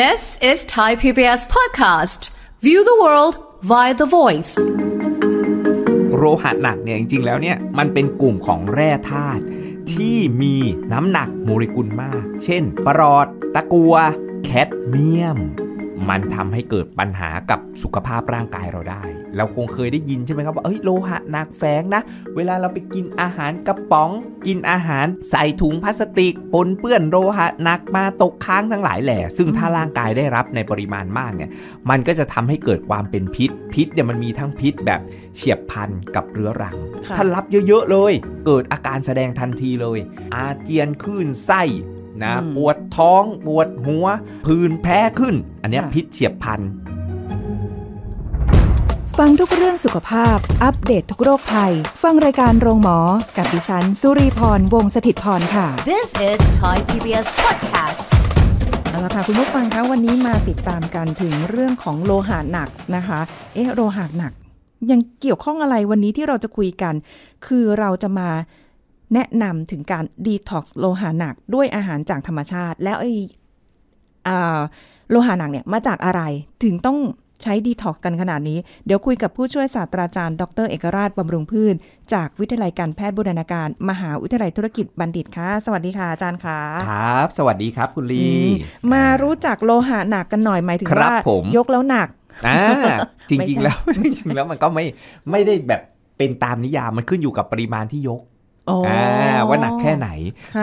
This is Thai PBS podcast. View the world via the voice. โลหะหนักเนี่ยจริงๆ แล้วเนี่ยมันเป็นกลุ่มของแร่ธาตุที่มีน้ำหนักโมเลกุลมาก เช่น ปรอดตะกัวแคดเมียม มันทำให้เกิดปัญหากับสุขภาพร่างกายเราได้เราคงเคยได้ยินใช่ไหมครับว่า เอ้ยโลหะหนักแฝงนะ เวลาเราไปกินอาหารกระป๋องกินอาหารใส่ถุงพลาสติกปนเปื้อนโลหะหนักมาตกค้างทั้งหลายแหล่ซึ่งถ้าร่างกายได้รับในปริมาณมากเนี่ยมันก็จะทำให้เกิดความเป็นพิษพิษเนี่ยมันมีทั้งพิษแบบเฉียบพลันกับเรื้อรัง ถ้ารับเยอะๆเลย เกิดอาการแสดงทันทีเลย อาเจียนขึ้นไส้นะปวดท้องปวดหัวพื้นแพ้ขึ้น อันนี้พิษเฉียบพันธุฟังทุกเรื่องสุขภาพ อัปเดตททุกโรคภัย ฟังรายการโรงหมอ กับดิฉันสุรีพร วงศิตพรค่ะ This is Thai PBS Podcast เอาละค่ะคุณผู้ฟังคะ วันนี้มาติดตามกันถึงเรื่องของโลหะหนักนะคะ เอ๊ะ โลหะหนัก ยังเกี่ยวข้องอะไรวันนี้ที่เราจะคุยกัน คือเราจะมาแนะนำถึงการดีท็อกซ์โลหะหนัก ด้วยอาหารจากธรรมชาติ แล้วไอ้โลหะหนักเนี่ยมาจากอะไร ถึงต้องใช้ดีท็อกกันขนาดนี้เดี๋ยวคุยกับผู้ช่วยศาสตราจารย์ ดร เอกราช บำรุงพืชจากวิทยาลัยการแพทย์บูรณาการ มหาวิทยาลัยธุรกิจบัณฑิตค่ะ สวัสดีค่ะ อาจารย์ค่ะครับ สวัสดีครับ คุณลี มารู้จักโลหะหนักกันหน่อยหมายถึงว่า ยกแล้วหนักอ่าจริง ๆ แล้วจริง ๆ แล้วมันก็ไม่ไม่ได้แบบเป็นตามนิยามมันขึ้นอยู่กับปริมาณที่ยกว่าหนักแค่ไหน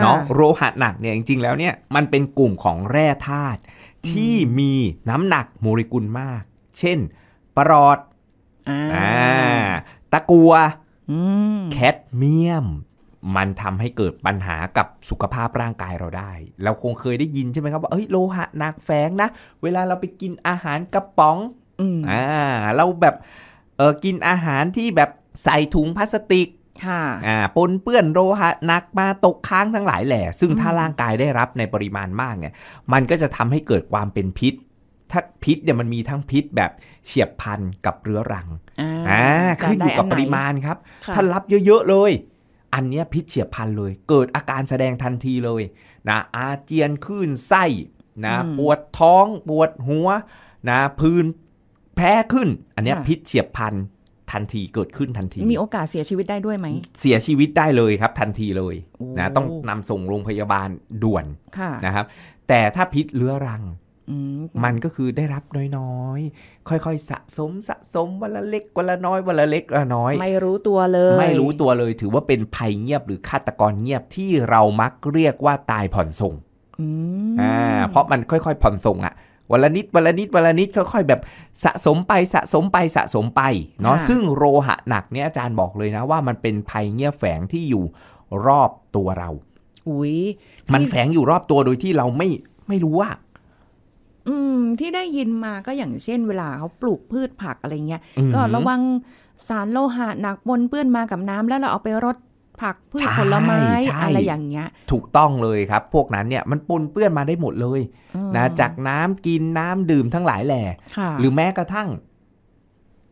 เนาะโลหะหนักเนี่ยจริงๆแล้วเนี่ยมันเป็นกลุ่มของแร่ธาตุที่มีน้ำหนักโมเลกุลมากเช่น ปลอดอาตะกัวแคดเมียม มันทำให้เกิดปัญหากับสุขภาพร่างกายเราได้ เราคงเคยได้ยินใช่ไหมครับว่าเอ้ยโลหะหนักแฝงนะ เวลาเราไปกินอาหารกระป๋องอ่า เราแบบ เออกินอาหารที่แบบใส่ถุงพลาสติก ค่ะ อ่า ปนเปื้อนโลหะหนักมาตกค้างทั้งหลายแหล่ ซึ่งถ้าร่างกายได้รับในปริมาณมากเนี่ย มันก็จะทำให้เกิดความเป็นพิษถ้าพิษเนี่ยมันมีทั้งพิษแบบเฉียบพันกับเรื้อรัง อ่า ขึ้นอยู่กับปริมาณครับ ถ้ารับเยอะๆเลย อันนี้พิษเฉียบพันเลย เกิดอาการแสดงทันทีเลย นะอาเจียนคลื่นไส้ นะปวดท้องปวดหัว นะพื้นแพ้ขึ้น อันนี้พิษเฉียบพันทันทีเกิดขึ้นทันที มีโอกาสเสียชีวิตได้ด้วยไหม เสียชีวิตได้เลยครับ ทันทีเลย นะต้องนำส่งโรงพยาบาลด่วนนะครับ แต่ถ้าพิษเรื้อรังมันก็คือได้รับน้อยๆ ค่อยๆ สะสมสะสมวันละเล็กวันละน้อยวันละเล็กวันละน้อย ไม่รู้ตัวเลย ไม่รู้ตัวเลยถือว่าเป็นภัยเงียบหรือฆาตกรเงียบที่เรามักเรียกว่าตายผ่อนส่งอ่าเพราะมันค่อยๆผ่อนส่งอะวันละนิดวันละนิดวันละนิดค่อยๆ แบบสะสมไปสะสมไปสะสมไปเนาะซึ่งโลหะหนักเนี่ยอาจารย์บอกเลยนะ ว่ามันเป็นภัยเงียบแฝงที่อยู่รอบตัวเราอุ้ยมันแฝงอยู่รอบตัวโดยที่เราไม่ไม่รู้ว่าอืมที่ได้ยินมาก็อย่างเช่นเวลาเขาปลูกพืชผักอะไรเงี้ย ก็ระวังสารโลหะหนักปนเปื้อนมากับน้ำแล้วเราเอาไปรดผักพืชผลไม้อะไรอย่างเงี้ยถูกต้องเลยครับ พวกนั้นเนี่ยมันปนเปื้อนมาได้หมดเลยนะจากน้ำกินน้ำดื่มทั้งหลายแหล่หรือแม้กระทั่ง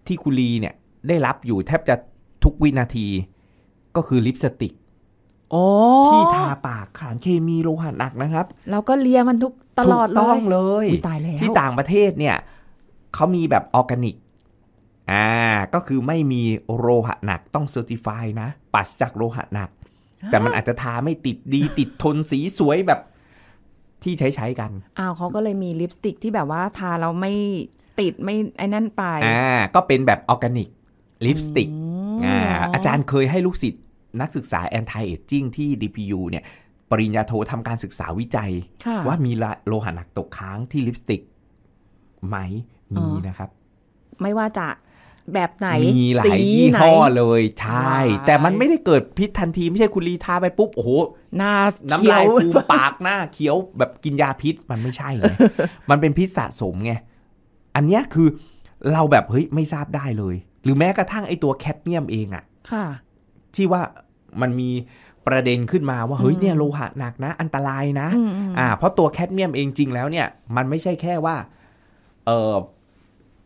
ที่คุรีเนี่ย ได้รับอยู่แทบจะทุกวินาทีก็คือลิปสติกที่ทาปากขานเคมีโลหะหนักนะครับแล้วก็เลียมันทุกตลอดเลยต้องเลยตายแล้วที่ต่างประเทศเนี่ยเขามีแบบออร์แกนิกอ่า ก็คือไม่มีโลหะหนักต้องเซอร์ติฟายนะ ปัสจากโลหะหนัก แต่มันอาจจะทาไม่ติดดีติดทนสีสวยแบบที่ใช้ใช้กัน อ้าวเขาก็เลยมีลิปสติก ที่แบบว่าทาแล้วไม่ติดไม่ ไอ้นั่นไปอ่าก็เป็นแบบออร์แกนิกลิปสติกอ่าอาจารย์เคยให้ลูกศิษย์นักศึกษาแอน anti a จิ้งที่ DPU เนี่ย ปริญญาโททำการศึกษาวิจัย ว่ามีโลหะหนักตกค้างที่ลิปสติกไหมมีนะครับ ไม่ว่าจะแบบไหนมีหลายยี่ห้อเลย ใช่ แต่มันไม่ได้เกิดพิษทันทีไม่ใช่คุณรีทาไปปุ๊บ โอ้โหหน้าน้ำลายฟูปากหน้าเขียวแบบกินยาพิษ มันไม่ใช่ไง มันเป็นพิษสะสมไงอันเนี้ยคือเราแบบเฮ้ยไม่ทราบได้เลย หรือแม้กระทั่งไอตัวแคดเมียมเองอะค่ะที่ว่ามันมีประเด็นขึ้นมาว่าเฮ้ยเนี่ยโลหะหนักนะ อันตรายนะอ่า เพราะตัวแคดเมียมเองจริงแล้วเนี่ยมันไม่ใช่แค่ว่า เออ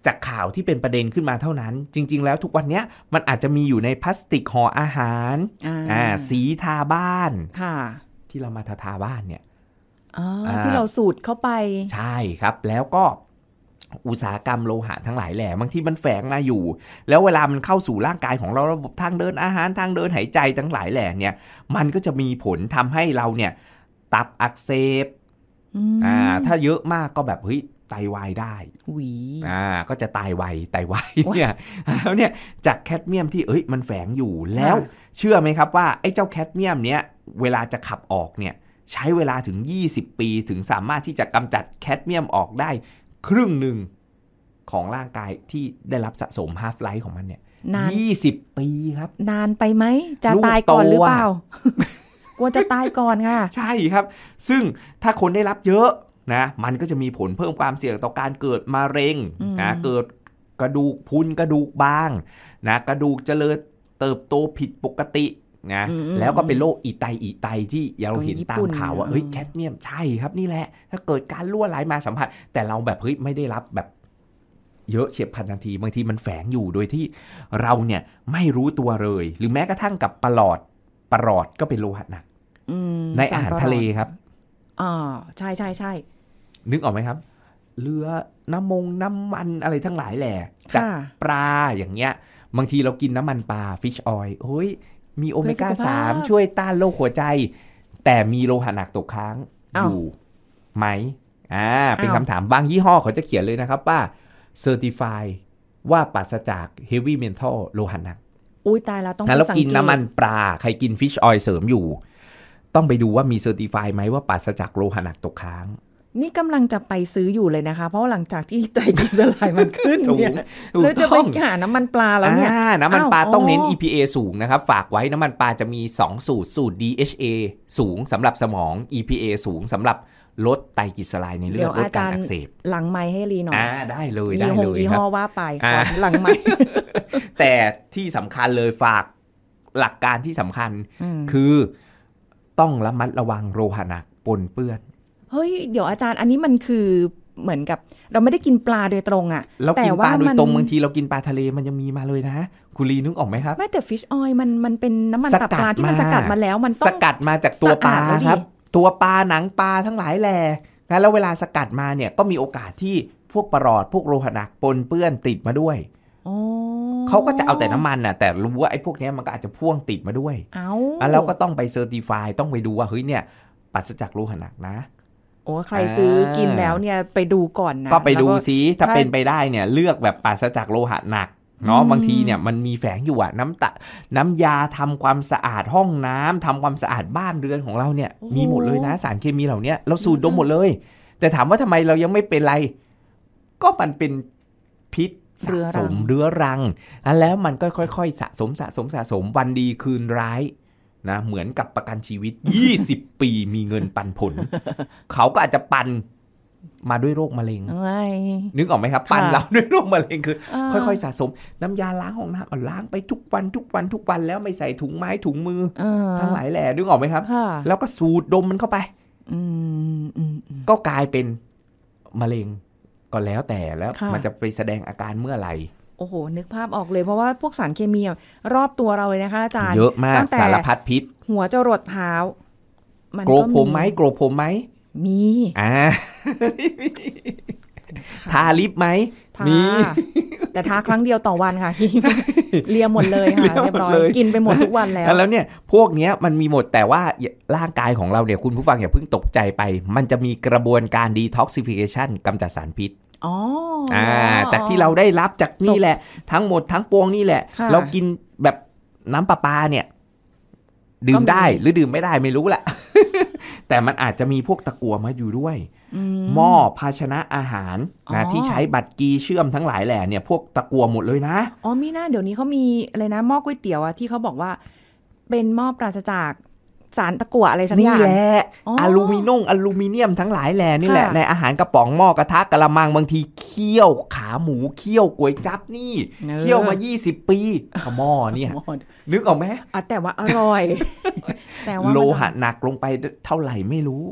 จากข่าวที่เป็นประเด็นขึ้นมาเท่านั้น จริง ๆ แล้วทุกวันนี้มันอาจจะมีอยู่ในพลาสติกห่ออาหารอ่าสีทาบ้าน ค่ะ ที่เรามาทาทาบ้านเนี่ยที่เราสูดเข้าไป ใช่ครับแล้วก็อุตสาหกรรมโลหะทั้งหลายแหล่บางที่มันแฝงมาอยู่ แล้วเวลามันเข้าสู่ร่างกายของเราระบบทางเดินอาหารทางเดินหายใจทั้งหลายแหล่เนี่ยมันก็จะมีผลทำให้เราเนี่ยตับอักเสบอ่า ถ้าเยอะมากก็แบบเฮ้ยไตาวายได้วีอ่า ก็จะตายไวไตาวายเนี่ยแล้วเนี่ยจากแคดเมียมที่เอ้ยมันแฝงอยู่แล้ว เชื่อไหมครับว่าไอ้เจ้าแคดเมียมเนี้ยเวลาจะขับออกเนี่ยใช้เวลาถึง 20 ปีถึงสามารถที่จะกำจัดแคดเมียมออกได้ครึ่งหนึ่งของร่างกายที่ได้รับสะสมฮาฟไลฟ์ของมันเนี่ยนนายี่สิบปีครับ นานไปไหม จะตายก่อนหรือเปล่า กลัวจะตายก่อนค่ะ ใช่ครับ ซึ่งถ้าคนได้รับเยอะนะ มันก็จะมีผลเพิ่มความเสี่ยงต่อการเกิดมะเร็งนะเกิดกระดูกพุนกระดูกบางนะกระดูกเจริญเติบโตผิดปกตินะแล้วก็เป็นโรคอีไตอีไตที่เราเห็นตามข่าวว่าเฮ้ยแคดเมียมใช่ครับ นี่แหละ ถ้าเกิดการรั่วไหลมาสัมผัส แต่เราแบบเฮ้ยไม่ได้รับแบบ เยอะเฉียบพลันทันที บางทีมันแฝงอยู่โดยที่เราเนี่ยไม่รู้ตัวเลย หรือแม้กระทั่งกับปลอดปลอดก็เป็นโลหะหนักในอาหารทะเลครับอ๋อใช่ใช่ใช่นึกออกไหมครับ เรือน้ำมง น้ำมันอะไรทั้งหลายแหละจากปลาอย่างเงี้ย บางทีเรากินน้ำมันปลาฟิชออยล์เฮ้ยมีโอเมก้าสามช่วยต้านโรคหัวใจ แต่มีโลหะหนักตกค้างอยู่ไหมอ่าเป็นคำถามบางยี่ห้อเขาจะเขียนเลยนะครับว่าเซอร์ติฟายว่าปราศจากเฟวี่เมนทอลโลหะหนัก อุ้ยตายแล้วต้องแล้วกินน้ำมันปลาใครกินฟิชออยเสริมอยู่ ต้องไปดูว่ามีเซอร์ติฟายไหมว่าปราศจากโลหะหนักตกค้างนี่กำลังจะไปซื้ออยู่เลยนะคะ เพราะหลังจากที่ไตรกลสลายมันขึ้นเนี่ยเราจะไปหาน้ำมันปลาแล้วเนี่ยน้ำมันปลาต้องเน้น EPA สูงนะครับฝากไว้น้ำมันปลาจะมี 2 สูตร สูตร DHA สูงสำหรับสมอง EPA สูง สำหรับลดไตกิสลายในเรื่องลดการอักเสบหลังไม้ให้รีหน่อยได้เลยได้เลยคีับว่าไปหลังไม้แต่ที่สำคัญเลยฝากหลักการที่สำคัญคือต้องระมัดระวังโลหะหนักปนเปื้อนเฮ้ย เดี๋ยวอาจารย์อันนี้มันคือเหมือนกับ เราไม่ได้กินปลาโดยตรงอะ่ะแต่ว่าปลาโดยตรงบางทีเรากินปลาทะเลมันยังมีมาเลยนะคุณลีนึกออกไหมครับไม่แต่ฟิชออยมันมันเป็นน้ำมันตับปลาที่มันสกัดมาแล้วมันต้องสกัดมาจากตัวปลาครับ ตัวปลาหนังปลาทั้งหลายแหล่แล้วเวลาสกัดมาเนี่ยก็มีโอกาสที่พวกปลอดพวกโลหะหนักปนเปื้อนติดมาด้วยเขาก็จะเอาแต่น้ำมันน่ะ แต่รู้ว่าไอ้พวกนี้มันก็อาจจะพ่วงติดมาด้วยเอาแล้วก็ต้องไปเซอร์ติฟายต้องไปดูว่าเฮ้ยเนี่ยปัสจากโลหะหนักนะโอ้ใครซื้อกินแล้วเนี่ยไปดูก่อนนะก็ไปดูซิถ้าเป็นไปได้เนี่ยเลือกแบบปราศจากโลหะหนักเนาะบางทีเนี่ยมันมีแฝงอยู่อะน้ำตะน้ำยาทำความสะอาดห้องน้ำ ทำความสะอาดบ้านเรือนของเราเนี่ย มีหมดเลยนะสารเคมีเหล่านี้เราสูดดมหมดเลย แต่ถามว่าทำไมเรายังไม่เป็นไร ก็มันเป็นพิษสะสม เรื้อรังแล้วมันก็ค่อยๆสะสมสะสมสะสมวันดีคืนร้ายนะเหมือนกับประกันชีวิต20 ปีมีเงินปันผล เขาก็อาจจะปันมาด้วยโรคมะเร็งนึกออกไหมครับ ปันเราด้วยโรคมะเร็งคือ ค่อย ๆ สะสม น้ำยาล้างห้องน้ำล้างไปทุกวันทุกวันทุกวันแล้วไม่ใส่ถุงไม้ถุงมือทั้งหลายแหล่นึกออกไหมครับ แล้วก็สูดดมมันเข้าไปก็กลายเป็นมะเร็ง ก็แล้วแต่แล้ว มันจะไปแสดงอาการเมื่อไหร่โอ้โห นึกภาพออกเลย เพราะว่าพวกสารเคมีรอบตัวเราเลยนะคะอาจารย์เยอะมากสารพัดพิษ หัวจรดเท้า มันโกรผมไหม โกรผมไหม มี อ่า ทาลิปไหม มี แต่ทาครั้งเดียวต่อวันค่ะที่เลียหมดเลยค่ะเรียบร้อย กินไปหมดทุกวันแล้ว แล้วเนี่ยพวกเนี้ยมันมีหมดแต่ว่าร่างกายของเราเนี่ยคุณผู้ฟังอย่าเพิ่งตกใจไป มันจะมีกระบวนการดีท็อกซิฟิเคชันกำจัดสารพิษอ๋ออ่าจากที่เราได้รับจากนี่แหละ ทั้งหมดทั้งปวงนี่แหละ เรากินแบบน้ำประปาเนี่ย ดื่มได้หรือดื่มไม่ได้ไม่รู้แหละแต่มันอาจจะมีพวกตะกัวมาอยู่ด้วยหม้อภาชนะอาหารนะที่ใช้บัตรกีเชื่อมทั้งหลายแหล่เนี่ย พวกตะกัวหมดเลยนะอ๋อมีหน้าเดี๋ยวนี้เขามีอะไรนะหม้อก๋วยเตี๋ยวอะที่เขาบอกว่า เป็นหม้อปราศจากสารตะกั่วอะไรสักอย่างนี่แหละอลูมิโนอลูมิเนียมทั้งหลายแหล่นี่แหละ ในอาหารกระป๋องหม้อกระทะกระมังบางทีเคี่ยว ขาหมูเคี่ยวก๋วยจั๊บนี่เคี่ยวมา 20 ปีขหม้อเนี่ยนึกออกไหมแต่ว่าอร่อยแต่ว่าโลหะหนักลงไปเท่าไหร่ไม่รู้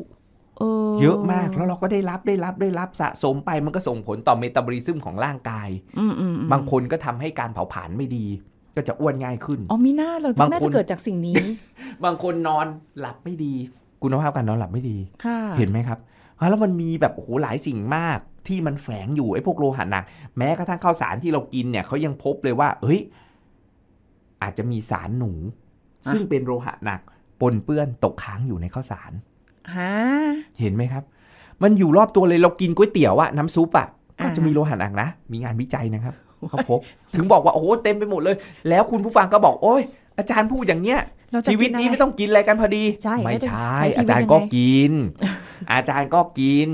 เยอะมาก แล้วเราก็ได้รับได้รับได้รับสะสมไปมันก็ส่งผลต่อเมตาบอลิซึมของร่างกายบางคนก็ทำให้การเผาผลาญไม่ดีก็จะอ้วนง่ายขึ้น อ๋อมีหน้าเราน่าจะเกิดจากสิ่งนี้ บางคนนอนหลับไม่ดี คุณภาพการนอนหลับไม่ดีเห็นไหมครับ แล้วมันมีแบบโอ้โหหลายสิ่งมากที่มันแฝงอยู่ไอ้พวกโลหะหนัก แม้กระทั่งข้าวสารที่เรากินเนี่ยเขายังพบเลยว่าเฮ้ยอาจจะมีสารหนู ซึ่งเป็นโลหะหนัก ปนเปื้อนตกค้างอยู่ในข้าวสารเห็นไหมครับ มันอยู่รอบตัวเลยเรากินก๋วยเตี๋ยวอะน้ำซุปอะก็จะมีโลหะหนักนะมีงานวิจัยนะครับครับผมถึงบอกว่าโอ้โหเต็มไปหมดเลย แล้วคุณผู้ฟังก็บอกโอ้ยอาจารย์พูดอย่างเนี้ยชีวิตนี้ไม่ต้องกินอะไรกันพอดีไม่ใช่อาจารย์ก็กิน อาจารย์ก็กิน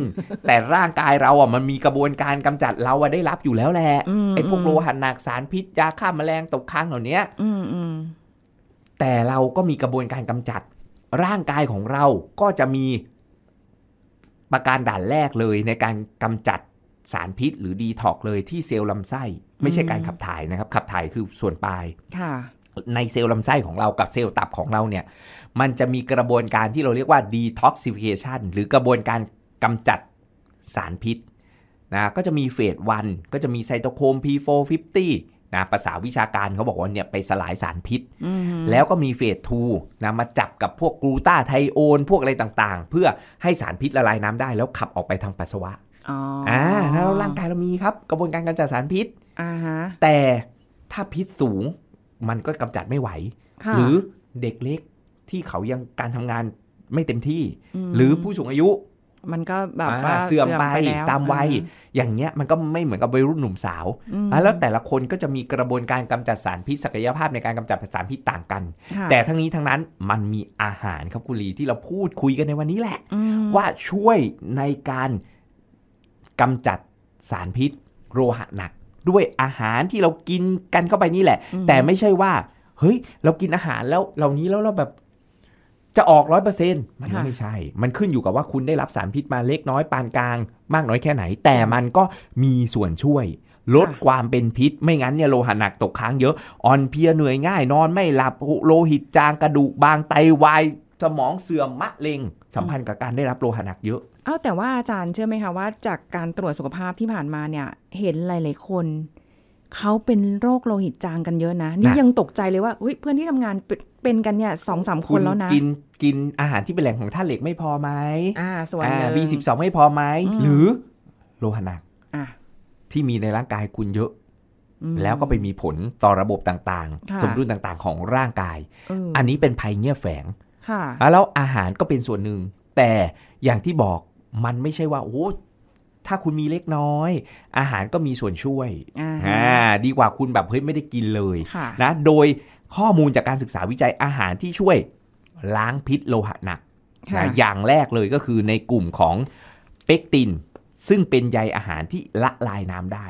แต่ร่างกายเราอ่ะมันมีกระบวนการกำจัดเราได้รับอยู่แล้วแหละไอ้พวกโลหะหนักสารพิษยาฆ่าแมลงตกค้างเหล่านี้แต่เราก็มีกระบวนการกำจัด ร่างกายของเราก็จะมีประการด่านแรกเลยในการกำจัดสารพิษหรือดีท็อกเลยที่เซลล์ลำไส้ ไม่ใช่การขับถ่ายนะครับ ขับถ่ายคือส่วนปลายในเซลล์ลำไส้ของเรากับเซลล์ตับของเราเนี่ยมันจะมีกระบวนการที่เราเรียกว่าดีท็อกซิฟิเคชันหรือกระบวนการกำจัดสารพิษนะก็จะมีเฟสวันก็จะมีไซโตโคม P450 นะภาษาวิชาการเขาบอกว่าเนี่ยไปสลายสารพิษแล้วก็มีเฟสทูนะมาจับกับพวกกลูตาไทโอน พวกอะไรต่างๆ เพื่อให้สารพิษละลายน้ำได้แล้วขับออกไปทางปัสสาวะอ่าแล้วร่างกายเรามีครับกระบวนการกำจัดสารพิษอ่าฮะแต่ถ้าพิษสูงมันก็กำจัดไม่ไหว หรือเด็กเล็กที่เขายังการทำงานไม่เต็มที่ หรือผู้สูงอายุ มันก็แบบว่าเสื่อมไปตามวัยอย่างเงี้ยมันก็ไม่เหมือนกับวัยรุ่นหนุ่มสาว แล้วแต่ละคนก็จะมีกระบวนการกำจัดสารพิษ ศักยภาพในการกำจัดสารพิษต่างกัน แต่ทั้งนี้ทั้งนั้นมันมีอาหารครับคุณลีที่เราพูดคุยกันในวันนี้แหละ ว่าช่วยในการกำจัดสารพิษโลหะหนัก ด้วยอาหารที่เรากินกันเข้าไปนี่แหละ แต่ไม่ใช่ว่า เฮ้ย เรากินอาหารแล้วเหล่านี้แล้วเราแบบจะออกร้อยเปอร์เซ็นต์มันไม่ใช่ มันขึ้นอยู่กับว่าคุณได้รับสารพิษมาเล็กน้อยปานกลางมากน้อยแค่ไหน แต่มันก็มีส่วนช่วยลดความเป็นพิษไม่งั้นเนี่ยโลหะหนักตกค้างเยอะอ่อนเพลียเหนื่อยง่าย นอนไม่หลับโลหิตจางกระดูกบางไตวายสมองเสื่อมมะเร็ง สัมพันธ์กับการได้รับโลหะหนักเยอะ เอาแต่ว่าอาจารย์เชื่อไหมคะ ว่าจากการตรวจสุขภาพที่ผ่านมาเนี่ย เห็นหลาย ๆ คน เขาเป็นโรคโลหิตจางกันเยอะนะ นี่ยังตกใจเลยว่าเพื่อนที่ทำงานเป็นกันเนี่ยสองสามคนแล้วนะกินกินอาหารที่เป็นแหล่งของธาตุเหล็กไม่พอไหมอ่าส่วนบีสิบสองไม่พอไหมหรือโลหะหนักที่มีในร่างกายคุณเยอะแล้วก็ไปมีผลต่อระบบต่างๆ สมดุลต่างๆ ของร่างกายอันนี้เป็นภัยเงียบแฝงค่ะแล้วอาหารก็เป็นส่วนหนึ่งแต่อย่างที่บอกมันไม่ใช่ว่าโอ้ถ้าคุณมีเล็กน้อย อาหารก็มีส่วนช่วยอ่าดีกว่าคุณแบบเฮ้ยไม่ได้กินเลยะนะโดยข้อมูลจากการศึกษาวิจัยอาหารที่ช่วย ล้างพิษโลหะหนักนะอย่างแรกเลยก็คือในกลุ่มของเปกติน ซึ่งเป็นใยอาหารที่ละลายน้ำได้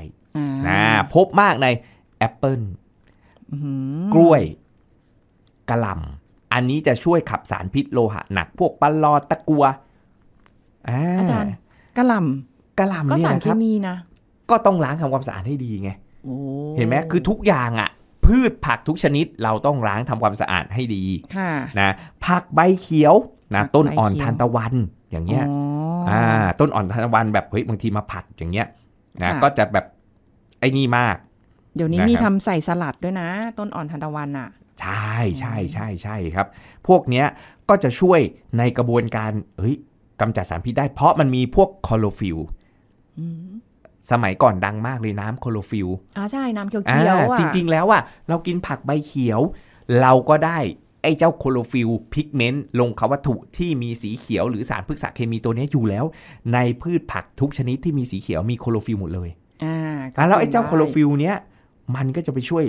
นะพบมากในแอปเปิลกล้วยกระหล่ำอันนี้จะช่วยขับสารพิษโลหะ หนักพวกปลาอตะกัวอาจารย์กระลำกระลำก็สารเคมีนะก็ต้องล้างทำความสะอาดให้ดีไงเห็นไหมคือทุกอย่างอ่ะ พืชผักทุกชนิดเราต้องล้างทำความสะอาดให้ดีนะผักใบเขียวนะต้นอ่อนทานตะวัน อย่างเงี้ยอ่าต้นอ่อนทานตะวันแบบเฮ้ยบางทีมาผัดอย่างเงี้ยนะก็จะแบบไอ้นี่มาก เดี๋ยวนี้มีทำใส่สลัดด้วยนะ ต้นอ่อนทานตะวันอ่ะใช่ใช่ใช่ใช่ครับ พวกเนี้ยก็จะช่วยในกระบวนการเฮ้ยกำจัดสารพิษได้เพราะมันมีพวกคลอโรฟิลสมัยก่อนดังมากเลย น้ำคลอโรฟิลอ๋อใช่ น้ำเขียวเขียวจริงๆ แล้วอ่ะเรากินผักใบเขียว เราก็ได้ไอ้เจ้าคลอโรฟิลพิกเมนต์ลงควัตถุ ที่มีสีเขียวหรือสารพฤกษเคมีตัวนี้อยู่แล้ว ในพืชผักทุกชนิดที่มีสีเขียวมีคลอโรฟิลหมดเลยอ่าแล้วไอ้เจ้าคลอโรฟิลเนี้ยมันก็จะไปช่วย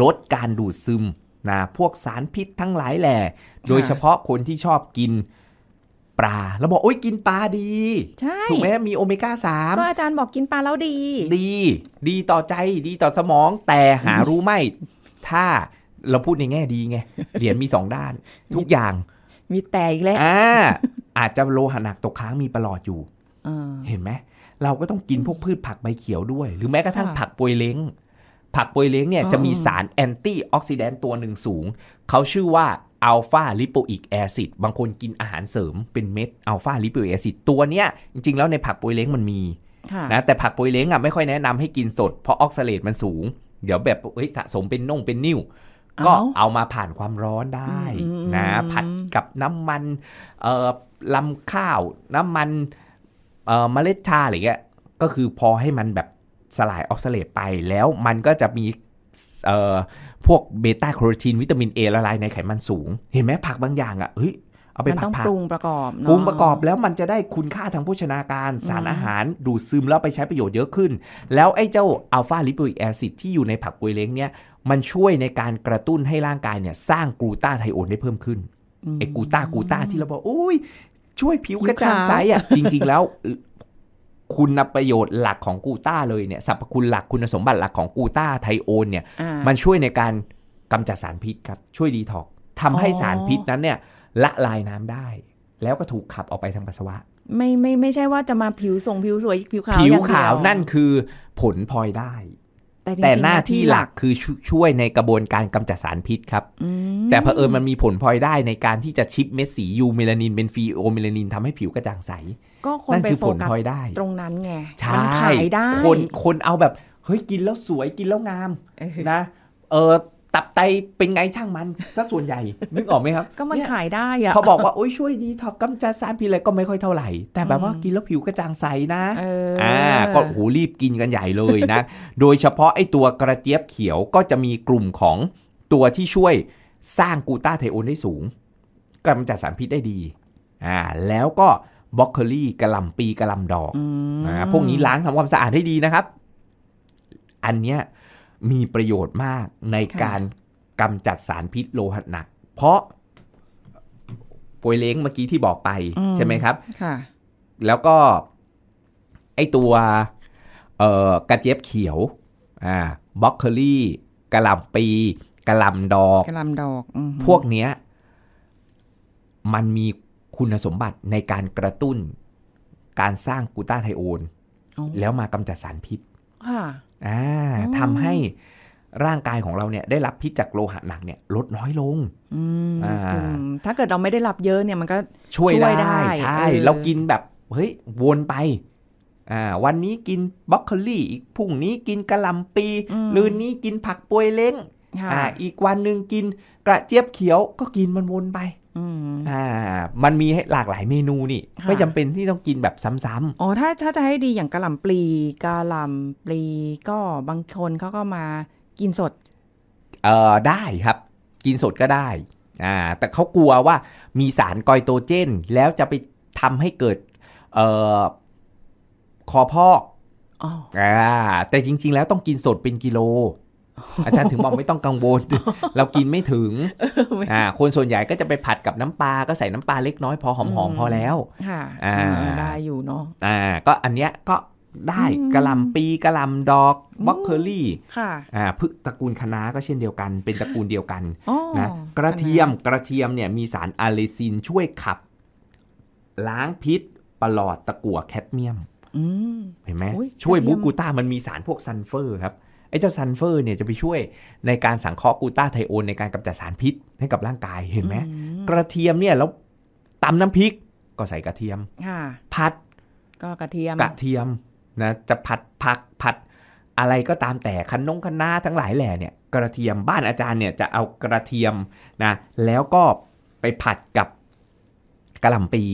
ลดการดูดซึมนะพวกสารพิษทั้งหลายแหล่โดยเฉพาะคนที่ชอบกินปลา แล้วบอก โอ้ยกินปลาดี ใช่ ถูกไหมมีโอเมก้าสามก็อาจารย์บอกกินปลาแล้วดี ดี ดีต่อใจดีต่อสมอง แต่หารู้ไหมถ้าเราพูดในแง่ดีไง เหรียญมีสองด้าน ทุกอย่าง มีแต่อีกแล้วอ่าอาจจะโลหะหนักตกค้างมีประหลอดอยู่เห็นไหมเราก็ต้องกินพวกพืชผักใบเขียวด้วย หรือแม้กระทั่งผักปวยเล้งผักปวยเล้งเนี่ยจะมีสารแอนตี้ออกซิแดนต์ตัวหนึ่งสูง เขาชื่อว่าอัลฟาลิโปอิกแอซิดบางคนกินอาหารเสริมเป็นเม็ดอัลฟาลิโปอิกแอซิดตัวเนี้ยจริง ๆแล้วในผักปวยเล้งมันมีนะแต่ผักปวยเล้งอ่ะไม่ค่อยแนะนำให้กินสด เพราะออกซาเลตมันสูง เดี๋ยวแบบเฮ้ยสะสมเป็นน่งเป็นนิ่วก็เอามาผ่านความร้อนได้นะผัดกับน้ำมันเออลำข้าวน้ำมันเอเมล็ดชาอะไรเงี้ยก็คือพอให้มันแบบสลายออกซาเลตไปแล้วมันก็จะมีพวกเบต้าโคโรทีนวิตามินเอละลายในไขมันสูง เห็นไหมผักบางอย่างอะ่ะเฮ้ยเอาไปผักผักปรุงประกอบปรุงประกอบแล้วมันจะได้คุณค่าทางโภชนาการสารอาหารดูดซึมแล้วไปใช้ประโยชน์เยอะขึ้น แล้วไอ้เจ้าอัลฟาลิโปอิกแอซิดที่อยู่ในผักกุยเล้งเนี่ยมันช่วยในการกระตุ้นให้ร่างกายเนี่ยสร้างกลูตาไทโอนได้เพิ่มขึ้นไอ้กลูตากูตาที่เราบอกอุ้ย ช่วยผิวกระจ่างใสอ่ะจริง ๆแล้วคุณประโยชน์หลักของกูต้าเลยเนี่ยสรรพคุณหลักคุณสมบัติหลักของกูต้าไทโอนเนี่ยมันช่วยในการกำจัดสารพิษครับช่วยดีท็อกทำให้สารพิษนั้นเนี่ยละลายน้ำได้ แล้วก็ถูกขับออกไปทางปัสสาวะไม่ไม่ไม่ใช่ว่าจะมาผิวส่งผิวสวยผิวขาวผิวขาวนั่นคือผลพลอยได้แตแต่หน้าที่หลักคือช่วยในกระบวนการกำจัดสารพิษครับแต่เผอิญมันมีผลพลอยได้ในการที่จะชิปเม็ดสียูเมลานินเป็นฟีโอเมลานิน ทำให้ผิวกระจ่างใสก็คนนนไปโฟกัสได้ ตรงนั้นไงมันขายได้ คนคนเอาแบบ เฮ้ย กินแล้วสวยกินแล้วงามนะเออตับไตเป็นไงช่างมันซะส่วนใหญ่นึกออกไหมครับ ก็มันขายได้อะเขาบอกว่าโอ้ยช่วยดีท็อกกำจัดสารพิษเลยก็ไม่ค่อยเท่าไหร่ แต่แบบว่ากินแล้วผิวกระจ่างใสนะอ่า ก็โหรีบกินกันใหญ่เลยนะ โดยเฉพาะไอ้ตัวกระเจี๊ยบเขียวก็จะมีกลุ่มของตัวที่ช่วยสร้างกูต้าไทโอนได้สูงกำจัดสารพิษได้ดี อ่าแล้วก็บล็อกเคอรี่กระหล่ำปีกระหล่ำดอกนะพวกนี้ล้างทำความสะอาดให้ดีนะครับ อันเนี้ยมีประโยชน์มากในการกำจัดสารพิษโลหะหนัก เพราะ ปวยเล้งเมื่อกี้ที่บอกไป ใช่ไหมครับ ค่ะ แล้วก็ ไอตัวเอ่อกระเจี๊ยบเขียวอ่าบล็อกเคอรี่กระหล่ำปีกระหล่ำดอกกระหล่ำดอกพวกเนี้ย มันมีคุณสมบัติในการกระตุ้นการสร้างกูต้าไทโอนแล้วมากำจัดสารพิษ ค่ะทำให้ร่างกายของเราเนี่ยได้รับพิษจากโลหะหนักเนี่ยลดน้อยลง ถ้าเกิดเราไม่ได้รับเยอะเนี่ยมันก็ช่วยไดได้ ใช่ เรากินแบบเฮ้ยวนไปวันนี้กินบล็อกโคลี่พรุ่งนี้กินกะหล่ำปีลืนนี้กินผักปวยเล้งอ่าอีกวันหนึ่งกินกระเจี๊ยบเขียว ก็กินมันวนไปอ่า มันมีให้หลากหลายเมนูนี่ ไม่จำเป็นที่ต้องกินแบบซ้ำ ๆอ๋อถ้าถ้าจะให้ดีอย่างกระหล่าปลีกระหล่าปลีก็บางคนเขาก็มากินสด เอ่อได้ครับ กินสดก็ได้ อ่า แต่เขากลัวว่ามีสารกอยโตเจนแล้วจะไปทำให้เกิด เอ่อคอพอกอ่าแต่จริงๆ แล้วต้องกินสดเป็นกิโลอาจารย์ถึงบอกไม่ต้องกังวลเรากินไม่ถึงอ่าคนส่วนใหญ่ก็จะไปผัดกับน้ำปลา ก็ใส่น้ำปลาเล็กน้อยพอหอมๆพอแล้ว ค่ะอ่าได้อยู่เนาะอ่าก็อันเนี้ยก็ได้กระลำปีกระลำดอกบล็อกเคอรี่ค่ะอ่าพืชตระกูลคะน้าก็เช่นเดียวกัน เป็นตระกูลเดียวกันนะกระเทียมกระเทียมเนี่ยมีสารอะเลซินช่วยขับ ล้างพิษปลอดตะกั่วแคดเมียมเห็นไหมช่วยบูกูต้ามันมีสารพวกซันเฟอร์ครับไอ้เจ้าซันเฟอร์เนี่ยจะไปช่วยในการสังเคราะห์กูต้าไทโอนในการกำจัดสารพิษให้กับร่างกายเห็นไหมกระเทียมเนี่ยแล้วตำน้ำพริกก็ใส่กระเทียมค่ะผัดก็กระเทียมกระเทียมนะจะผัดผักผัดอะไรก็ตามแต่คันนงคันนาทั้งหลายแหล่เนี่ยกระเทียมบ้านอาจารย์เนี่ยจะเอากระเทียมนะแล้วก็ไปผัดกับกระหล่ำปี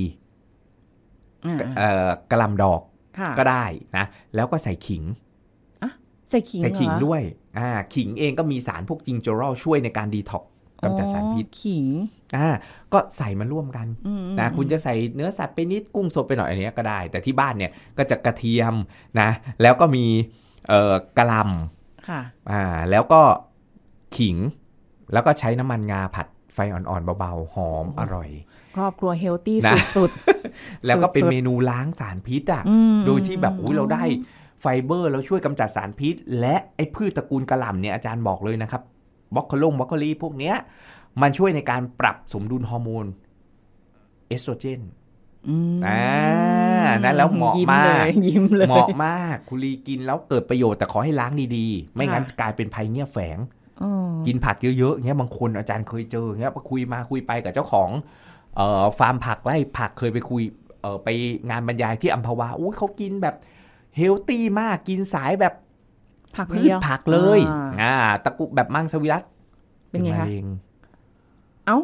กระหล่ำดอกก็ได้นะแล้วก็ใส่ขิงใส่ขิงใส่ขิงด้วย อ่าขิงเองก็มีสารพวกจิงโจรอลช่วยในการดีท็อกกำจัดสารพิษขิง อ่าก็ใส่มาร่วมกันนะคุณจะใส่เนื้อสัตว์ไปนิดกุ้งสดไปหน่อยอันนี้ก็ได้ แต่ที่บ้านเนี่ย ก็จะกระเทียมนะแล้วก็มีเอ่อกระลำค่ะอ่าแล้วก็ขิง แล้วก็ใช้น้ำมันงาผัดไฟอ่อนๆเบาๆ หอมอร่อย ครอบครัวเฮลตี้สุดๆแล้วก็เป็นเมนูล้างสารพิษอ่ะโดยที่แบบอุ้ยเราได้ไฟเบอร์ แล้วช่วยกำจัดสารพิษ และไอ้พืชตระกูลกระหล่ำเนี่ยอาจารย์บอกเลยนะครับบล็อกโคลงบล็อกโคลี พวกเนี้ย มันช่วยในการปรับสมดุลฮอร์โมน เอสโตรเจนอ่านันแล้วเหมาะมาก ยิ้มเลยเหมาะมาก คุรีกินแล้วเกิดประโยชน์แต่ขอให้ล้างดีๆ ไม่งั้นกลายเป็นภัยเงี้ยแฝงกินผักเยอะๆเงี้ยบางคนอาจารย์เคยเจอเงี้ยคุยมาคุยไปกับเจ้าของเออฟาร์มผักไร่ผักเคยไปคุยเออไปงานบรรยายที่อัมพวาอุ้ยเขากินแบบเฮลตี้มากกินสายแบบผักพืชผักเลยอ่าตะกุแบบมังสวิรัตเป็นไงคะเอ้า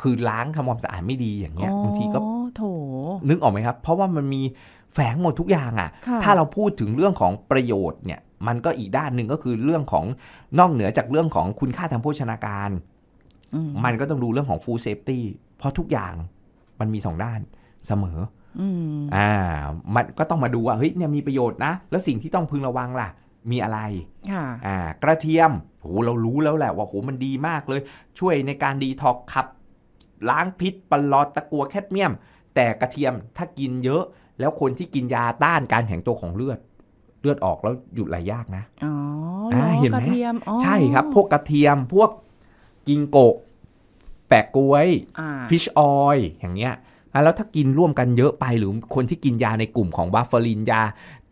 คือล้างทำความสะอาดไม่ดีอย่างเงี้ยบางทีก็โถนึกออกไหมครับ เพราะว่ามันมีแฝงหมดทุกอย่างอ่ะ ถ้าเราพูดถึงเรื่องของประโยชน์เนี่ย มันก็อีกด้านหนึ่งก็คือเรื่องของนอกเหนือจากเรื่องของคุณค่าทางโภชนาการมันก็ต้องดูเรื่องของฟู้ดเซฟตี้เพราะทุกอย่างมันมีสองด้านเสมออ่ามันก็ต้องมาดูว่าเฮ้ยเนี่ยมีประโยชน์นะ แล้วสิ่งที่ต้องพึงระวังล่ะ มีอะไรอ่า กระเทียมโหเรารู้แล้วแหละ ว่าโหมันดีมากเลย ช่วยในการดีท็อกขับ ล้างพิษปลอดตะกัวแคดเมียม แต่กระเทียมถ้ากินเยอะ แล้วคนที่กินยาต้านการแข็งตัวของเลือด เลือดออกแล้วหยุดไหลยากนะ อ๋อเห็นไหมใช่ครับ พวกกระเทียมพวกกิงโกะแปะกล้วยฟิชออยอย่างเงี้ยแล้วถ้ากินร่วมกันเยอะไปหรือคนที่กินยาในกลุ่มของบาฟารินยา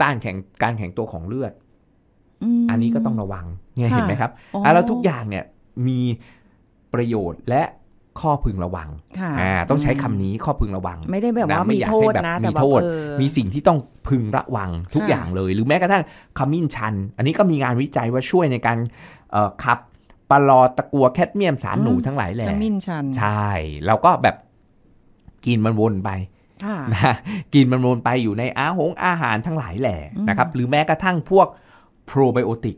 ต้านแข็งการแข็งตัวของเลือดอันนี้ก็ต้องระวัง เนี่ยเห็นไหมครับแล้วทุกอย่างเนี่ย มีประโยชน์และข้อพึงระวัง่ต้องใช้คำนี้ข้อพึงระวัง ไม่ได้แบบว่ามีโทษนะมีโทษมีสิ่งที่ต้องพึงระวัง ทุกอย่างเลย หรือแม้กระทั่งขมิ้นชันอันนี้ก็มีงานวิจัยว่าช่วยในการขับปลอตะกัวแคดเมียมสารหนูทั้งหลายแหละขมิ้นชันใช่แล้วก็แบบกินมันวนไปนะกินมันวนไปอยู่ในอาหงอาหารทั้งหลายแหล่นะครับหรือแม้กระทั่งพวกโปรไบโอติก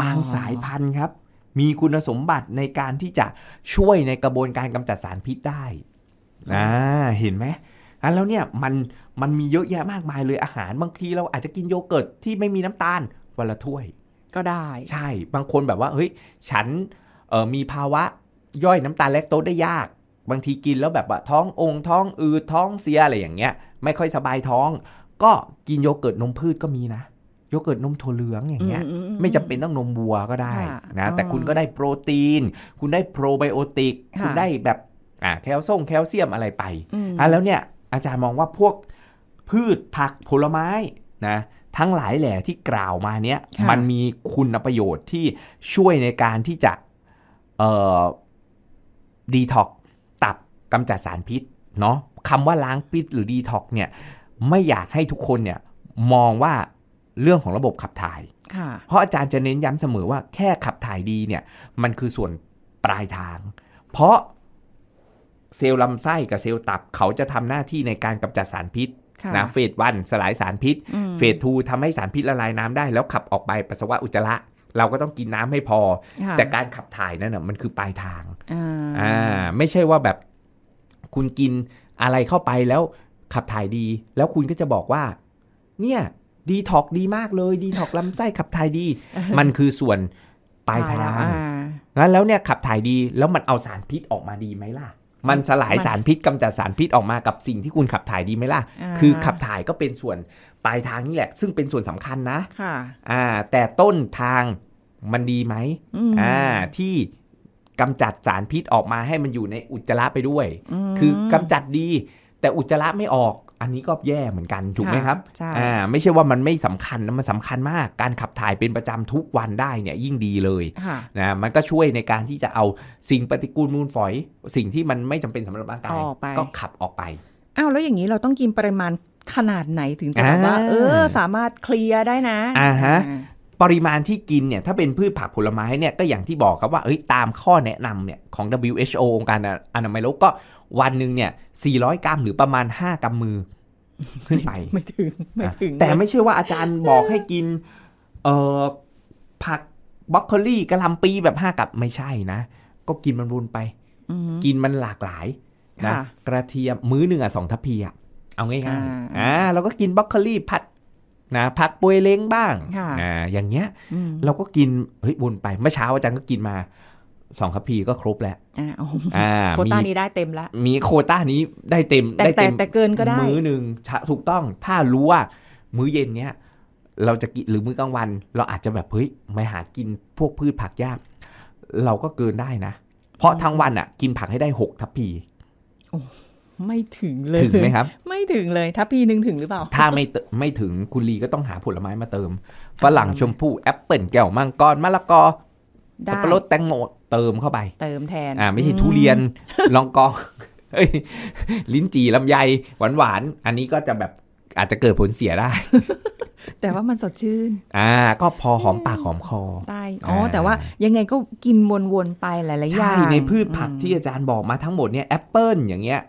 บางสายพันธุ์ครับ มีคุณสมบัติในการที่จะช่วยในกระบวนการกำจัดสารพิษได้นะเห็นไหมอันแล้วเนี่ยมันมันมีเยอะแยะมากมายเลยอาหารบางทีเราอาจจะกินโยเกิร์ตที่ไม่มีน้ำตาล วันละถ้วย ก็ได้ใช่บางคนแบบว่าเฮ้ยฉันมีภาวะย่อยน้ำตาลเลกโตได้ยากบางทีกินแล้วแบบว่าท้ององท้องอืด ท้องเสียอะไรอย่างเงี้ยไม่ค่อยสบายท้อง ก็กินโยเกิร์ตนมพืชก็มีนะโยเกิร์ตนมถั่วเหลืองอย่างเงี้ยไม่จำเป็นต้องนมวัวก็ได้นะแต่คุณก็ได้โปรตีน คุณได้โปรไบโอติก คุณได้แบบอ่าแคลสงแคลเซียมอะไรไปอ่ะแล้วเนี่ยอาจารย์มองว่าพวกพืชผักผลไม้นะ ทั้งหลายแหล่ที่กล่าวมาเนี้ยมันมีคุณประโยชน์ที่ช่วยในการที่จะเอ่อดีท็อกกำจัดสารพิษ เนาะคำว่าล้างพิษหรือดีท็อกเนี่ย ไม่อยากให้ทุกคนเนี่ยมองว่าเรื่องของระบบขับถ่ายเพราะอาจารย์จะเน้นย้ำเสมอว่าแค่ขับถ่ายดีเนี่ย มันคือส่วนปลายทาง เพราะเซลล์ลำไส้กับเซลล์ตับ เขาจะทำหน้าที่ในการกำจัดสารพิษนะเฟสวันสลายสารพิษเฟสทูทำให้สารพิษละลายน้ำได้แล้วขับออกไปปัสสาวะอุจจาระเราก็ต้องกินน้ำให้พอ แต่การขับถ่ายนั่นน่ะมันคือปลายทางอ่าไม่ใช่ว่าแบบคุณกินอะไรเข้าไปแล้วขับถ่ายดี แล้วคุณก็จะบอกว่า เนี่ย ดีท็อกดีมากเลย ดีท็อกลำไส้ขับถ่ายดี มันคือส่วน ปลายทางงั้นแล้วเนี่ยขับถ่ายดีแล้วมันเอาสารพิษออกมาดีไหมล่ะ มันสลายสารพิษกำจัดสารพิษออกมากับสิ่งที่คุณขับถ่ายดีไหมล่ะ คือขับถ่ายก็เป็นส่วนปลายทางนี่แหละ ซึ่งเป็นส่วนสำคัญนะค่ะอ่า แต่ต้นทางมันดีไหมอ่า ที่กำจัดสารพิษออกมาให้มันอยู่ในอุจจาระไปด้วย คือกำจัดดี แต่อุจจาระไม่ออก อันนี้ก็แย่เหมือนกันถูกไหมครับอ่าไม่ใช่ว่ามันไม่สำคัญนะมันสำคัญมาก การขับถ่ายเป็นประจำทุกวันได้เนี่ยยิ่งดีเลยนะมันก็ช่วยในการที่จะเอาสิ่งปฏิกูลมูลฝอย สิ่งที่มันไม่จำเป็นสำหรับร่างกายก็ขับออกไป อ้าวแล้วอย่างนี้เราต้องกินปริมาณขนาดไหนถึงจะแบบว่าเออสามารถเคลียร์ได้นะอ่าฮะปริมาณที่กินเนี่ย ถ้าเป็นพืชผักผลไม้เนี่ยก็อย่างที่บอกครับว่า เอ้ยตามข้อแนะนำเนี่ยของ WHO องค์การอนามัยโลกก็วันหนึ่งเนี่ย 400 กรัมหรือประมาณ 5กำมมือ ขึ้นไปไม่ถึงไม่ถึงแต่ไม่ใช่ว่าอาจารย์บอกให้กิน เอ่อผักบล็อกโคลี่กระลำปีแบบห้ากับ ไม่ใช่นะ ก็กินมันวนไปกินมันหลากหลายนะกระเทียมมื้อหนึ่งอ่ะสองทัพพีอ่ะเอาง่ายๆอ่าเราก็กินบล็อกโคลี่ผัดนะผักปวยเล้งบ้าง อ่า อย่างเงี้ยเราก็กินเฮ้ยวนไป เมื่อเช้าอาจารย์ก็กินมาสองคัพพีก็ครบแล้วอ่าโคต้านี้ได้เต็มแล้วมีโคต้านี้ได้เต็มได้เต็มแต่เกินก็ได้ มื้อหนึ่งถูกต้อง ถ้ารู้ว่ามื้อเย็นเนี้ยเราจะกินหรือมื้อกลางวัน เราอาจจะแบบเฮ้ยไม่หากินพวกพืชผักยาก เราก็เกินได้นะ เพราะทั้งวันอ่ะ กินผักให้ได้หกทัพพีไม่ถึงเลยถึงไหมครับ ไม่ถึงเลยถ้าปีนึงถึงหรือเปล่า ถ้าไม่ไม่ถึงคุณลีก็ต้องหาผลไม้มาเติมฝรั่งชมพู่แอปเปิลแก้วมังกรมะละกอสับปะรดแตงโมเติมเข้าไป เติมแทนอ่าไม่ใช่ทุเรียนลองกองลิ้นจี่ลำไยหวานหวาน อันนี้ก็จะแบบอาจจะเกิดผลเสียได้ แต่ว่ามันสดชื่น อ่า ก็พอหอมปากหอมคอได้อ๋อ แต่ว่ายังไงก็กินวนๆไปหลายๆอย่างใช่ในพืชผักที่อาจารย์บอกมาทั้งหมดเนี่ยแอปเปิลอย่างเงี้ย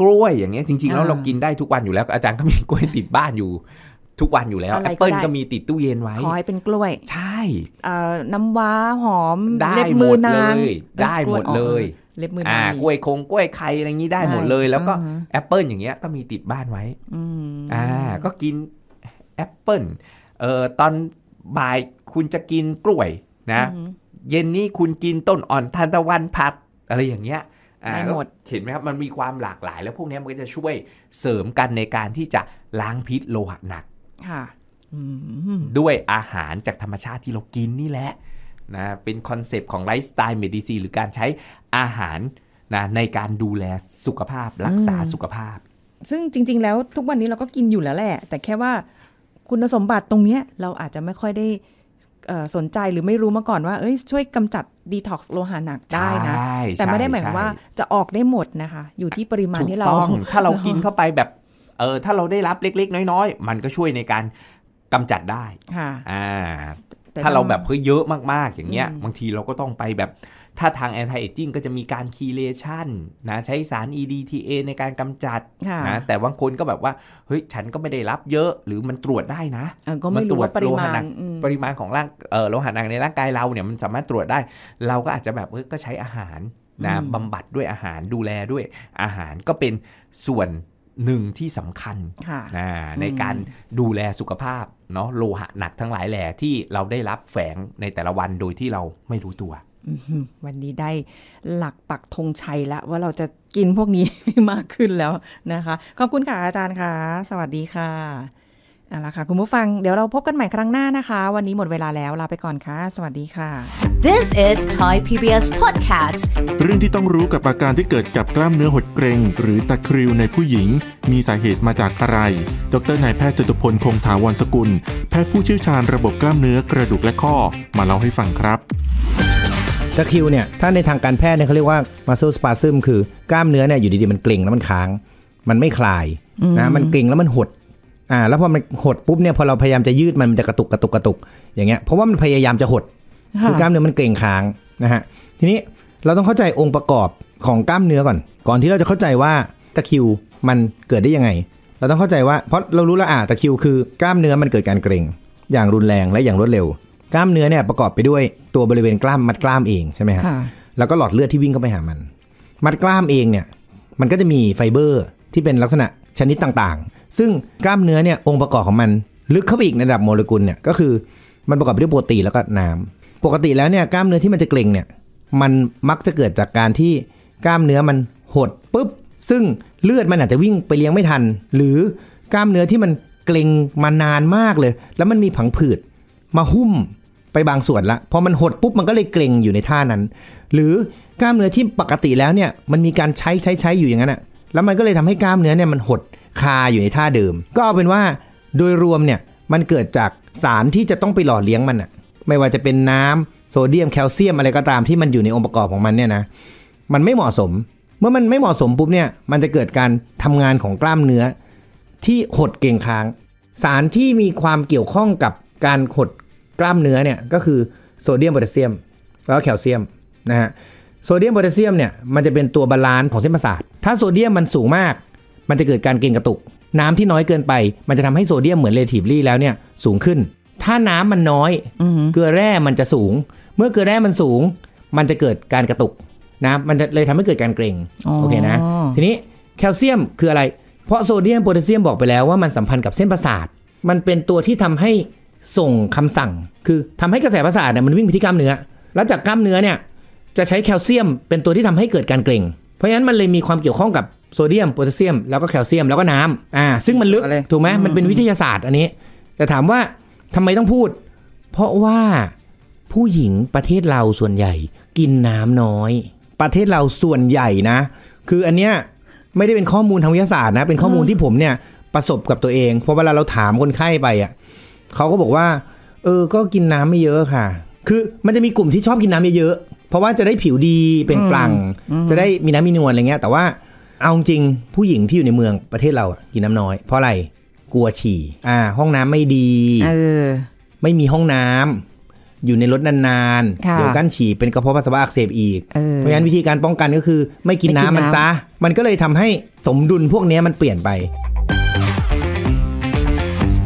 กล้วยอย่างเงี้ยจริงๆแล้วเรากินได้ทุกวันอยู่แล้วอาจารย์ก็มีกล้วยติดบ้านอยู่ทุกวันอยู่แล้วแอปเปิลก็มีติดตู้เย็นไว้ขอให้เป็นกล้วยใช่น้ำว้าหอมได้หมดเลยได้หมดเลยเล็บมือนากล้วยคงกล้วยไข่อะไรงี้ได้หมดเลย แล้วก็แอปเปิลอย่างเงี้ยก็มีติดบ้านไว้อ่าก็กินแอปเปิลเอ่อตอนบ่ายคุณจะกินกล้วยนะเย็นนี้คุณกินต้นอ่อนทานตะวันผัดอะไรอย่างเงี้ยได้หมดเห็นไหมครับมันมีความหลากหลายแล้วพวกนี้มันก็จะช่วยเสริมกันในการที่จะล้างพิษโลหะหนักค่ะด้วยอาหารจากธรรมชาติที่เรากินนี่แหละนะเป็นคอนเซปต์ของไลฟ์สไตล์เมดิซีหรือการใช้อาหารนะในการดูแลสุขภาพรักษาสุขภาพ ซึ่งจริง ๆแล้วทุกวันนี้เราก็กินอยู่แล้วแหละ แต่แค่ว่าคุณสมบัติตรงนี้เราอาจจะไม่ค่อยได้สนใจหรือไม่รู้มาก่อนว่าเอ้ยช่วยกำจัดดีท็อกซ์โลหะหนักได้นะ แต่ไม่ได้หมายว่าจะออกได้หมดนะคะ อยู่ที่ปริมาณที่เราต้องถ้าเรากินเข้าไปแบบเออถ้าเราได้รับเล็กๆน้อยๆ มันก็ช่วยในการกำจัดได้ค่ะอ่าถ้าเราแบบเพิ่เยอะมากๆ อย่างเงี้ยบางทีเราก็ต้องไปแบบถ้าทางแอนตี้เอจิ้งก็จะมีการคีเลชันนะใช้สาร EDTA ในการกำจัดนะแต่บางคนก็แบบว่าเฮ้ยฉันก็ไม่ได้รับเยอะหรือมันตรวจได้นะมันตรวจปริมาณ ปริมาณของร่างโลหะหนักในร่างกายเราเนี่ย มันสามารถตรวจได้ เราก็อาจจะแบบก็ใช้อาหารนะบำบัดด้วยอาหารดูแลด้วยอาหารก็เป็นส่วนหนึ่งที่สำคัญนะในการดูแลสุขภาพเนาะโลหะหนักทั้งหลายแหล่ที่เราได้รับแฝงในแต่ละวันโดยที่เราไม่รู้ตัววันนี้ได้หลักปักธงชัยแล้วว่าเราจะกินพวกนี้มากขึ้นแล้วนะคะ ขอบคุณค่ะ อาจารย์ค่ะ สวัสดีค่ะ เอาละค่ะ คุณผู้ฟังเดี๋ยวเราพบกันใหม่ครั้งหน้านะคะ วันนี้หมดเวลาแล้ว ลาไปก่อนค่ะ สวัสดีค่ะ This is Thai PBS Podcast เรื่องที่ต้องรู้กับอาการที่เกิดกับกล้ามเนื้อหดเกร็งหรือตะคริวในผู้หญิงมีสาเหตุมาจากอะไรดรนายแพทย์จตุพลคงถาวรสกุล แพทย์ผู้เชี่ยวชาญระบบกล้ามเนื้อกระดูกและข้อมาเล่าให้ฟังครับสคิวเนี่ยถ้าในทางการแพทย์เนี่ยเขาเรียกว่ามาซูสปาซึมคือกล้ามเนื้อเนี่ยอยู่ดีๆมันเกร็งแล้วมันค้าง มันไม่คลายนะมันเกร็งแล้วมันหดอ่าแล้วพอมันหดปุ๊บเนี่ยพอเราพยายามจะยืดมันมันจะกระตุกกระตุกกระตุกอย่างเงี้ยเพราะว่ามันพยายามจะหดคือกล้ามเนื้อมันเกร็งค้างนะฮะทีนี้เราต้องเข้าใจองค์ประกอบของกล้ามเนื้อก่อน ก่อนที่เราจะเข้าใจว่าตะคิวมันเกิดได้ยังไง เราต้องเข้าใจว่าเพราะเรารู้แล้วอ่าตะคิวคือกล้ามเนื้อมันเกิดการเกร็งอย่างรุนแรงและอย่างรวดเร็วกล้ามเนื้อเนี่ยประกอบไปด้วยตัวบริเวณกล้ามมัดกล้ามเองใช่ไหมครับ แล้วก็หลอดเลือดที่วิ่งเข้าไปหามัน มัดกล้ามเองเนี่ย มันก็จะมีไฟเบอร์ที่เป็นลักษณะชนิดต่างๆ ซึ่งกล้ามเนื้อเนี่ยองค์ประกอบของมัน ลึกเข้าไปอีกในระดับโมเลกุลเนี่ยก็คือมันประกอบไปด้วยโปรตีนแล้วก็น้ำ ปกติแล้วเนี่ยกล้ามเนื้อที่มันจะเกร็งเนี่ยมันมักจะเกิดจากการที่กล้ามเนื้อมันหดปุ๊บ ซึ่งเลือดมันอาจจะวิ่งไปเลี้ยงไม่ทัน หรือกล้ามเนื้อที่มันเกร็งมานานมากเลย แล้วมันมีผังผืดมาหุ้มไปบางส่วนละพอมันหดปุ๊บมันก็เลยเกร็งอยู่ในท่านั้น หรือกล้ามเนื้อที่ปกติแล้วเนี่ยมันมีการใช้ใช้ใช้อยู่อย่างนั้นอะแล้วมันก็เลยทำให้กล้ามเนื้อเนี่ยมันหดคาอยู่ในท่าเดิม ก็เอาเป็นว่าโดยรวมเนี่ยมันเกิดจากสารที่จะต้องไปหล่อเลี้ยงมันอะไม่ว่าจะเป็นน้ำโซเดียมแคลเซียมอะไรก็ตามที่มันอยู่ในองค์ประกอบของมันเนี่ยนะมันไม่เหมาะสมเมื่อมันไม่เหมาะสมปุ๊บเนี่ยมันจะเกิดการทำงานของกล้ามเนื้อที่หดเก่งค้าง สารที่มีความเกี่ยวข้องกับการหดกล้ามเนื้อเนี่ย ก็คือโซเดียมโพแทสเซียม แล้วแคลเซียมนะฮะโซเดียมโพแทสเซียมเนี่ย มันจะเป็นตัวบาลานซ์ของเส้นประสาทถ้าโซเดียมมันสูงมาก มันจะเกิดการเกร็งกระตุก น้ำที่น้อยเกินไป มันจะทำให้โซเดียมเหมือนเลทีฟลี่แล้วเนี่ย สูงขึ้น ถ้าน้ำมันน้อยเกลือแร่มันจะสูง เมื่อเกลือแร่มันสูง มันจะเกิดการกระตุกนะมันจะเลยทำให้เกิดการเกร็งโอเคนะทีนี้แคลเซียมคืออะไรเพราะโซเดียมโพแทสเซียมบอกไปแล้วว่ามันสัมพันธ์กับเส้นประสาทมันเป็นตัวที่ทำใหส่งคำสั่งคือทำให้กระแสประสาทเนี่ยมันวิ่งไปที่กล้ามเนื้อ แล้วจากกล้ามเนื้อเนี่ย จะใช้แคลเซียมเป็นตัวที่ทำให้เกิดการเกร็ง เพราะฉะนั้นมันเลยมีความเกี่ยวข้องกับโซเดียมโพแทสเซียม แล้วก็แคลเซียมแล้วก็น้ำอ่า ซึ่งมันลึกถูกไหมมันเป็นวิทยาศาสตร์อันนี้แต่ถามว่าทำไมต้องพูด เพราะว่าผู้หญิงประเทศเราส่วนใหญ่ กินน้ำน้อย ประเทศเราส่วนใหญ่นะ คืออันเนี้ยไม่ได้เป็นข้อมูลทางวิทยาศาสตร์นะเป็นข้อมูลที่ผมเนี่ยประสบกับตัวเองเพราะเวลาเราถามคนไข้ไปอ่ะเขาก็บอกว่า เออ ก็กินน้ำไม่เยอะค่ะ คือมันจะมีกลุ่มที่ชอบกินน้ำเยอะๆเพราะว่าจะได้ผิวดีเป็นปลังจะได้มีน้ำมีนวลอะไรเงี้ย แต่ว่าเอาจริงผู้หญิงที่อยู่ในเมืองประเทศเรากินน้ำน้อยเพราะอะไรกลัวฉี่ อ่า ห้องน้ำไม่ดีเออไม่มีห้องน้ำ อยู่ในรถนานๆเดี๋ยวกั้นฉี่เป็นกระเพาะปัสสาวะอักเสบอีกเพราะฉะนั้นวิธีการป้องกันก็คือ ไม่กินน้ำมันซะมันก็เลยทำให้สมดุลพวกนี้มันเปลี่ยนไป